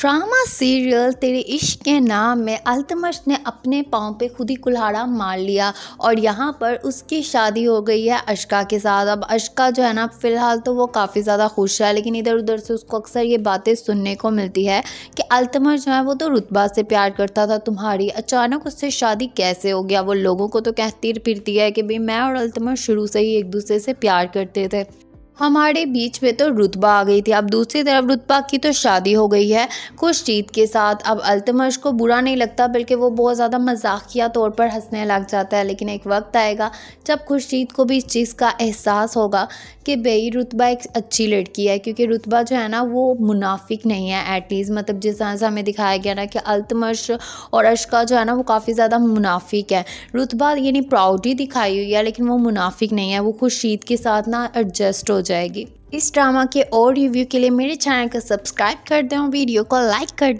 drama serial तेरे इश्क के नाम में अल्तमश ने अपने पाँव पे खुद ही कुल्हाड़ा मार लिया और यहाँ पर उसकी शादी हो गई है अशका के साथ अब अशका जो है ना फ़िलहाल तो वो काफ़ी ज़्यादा खुश है लेकिन इधर उधर से उसको अक्सर ये बातें सुनने को मिलती है कि अल्तमश जो है वो तो रुतबा से प्यार करता था तुम्हारी अचानक उससे शादी कैसे हो गया वो लोगों को तो कहती फिरती है कि भाई मैं और अल्तमश शुरू से ही एक दूसरे से प्यार करते थे हमारे बीच में तो रुतबा आ गई थी अब दूसरी तरफ रुतबा की तो शादी हो गई है जीत के साथ अब अल्तमश को बुरा नहीं लगता बल्कि वो बहुत ज़्यादा मजाकिया तौर पर हंसने लग जाता है लेकिन एक वक्त आएगा जब जीत को भी इस चीज़ का एहसास होगा कि बेई रुतबा एक अच्छी लड़की है क्योंकि रुतबा जो है ना वो मुनाफिक नहीं है एटलीस्ट मतलब जिस तरह से हमें दिखाया गया ना कि अल्तमश और अशका जो है ना वो काफ़ी ज़्यादा मुनाफिक है रुतबा यानी प्राउडी दिखाई हुई है लेकिन वो मुनाफिक नहीं है वो खुशजीत के साथ ना एडजस्ट हो जाएगी इस ड्रामा के और रिव्यू के लिए मेरे चैनल को सब्सक्राइब कर दें वीडियो को लाइक कर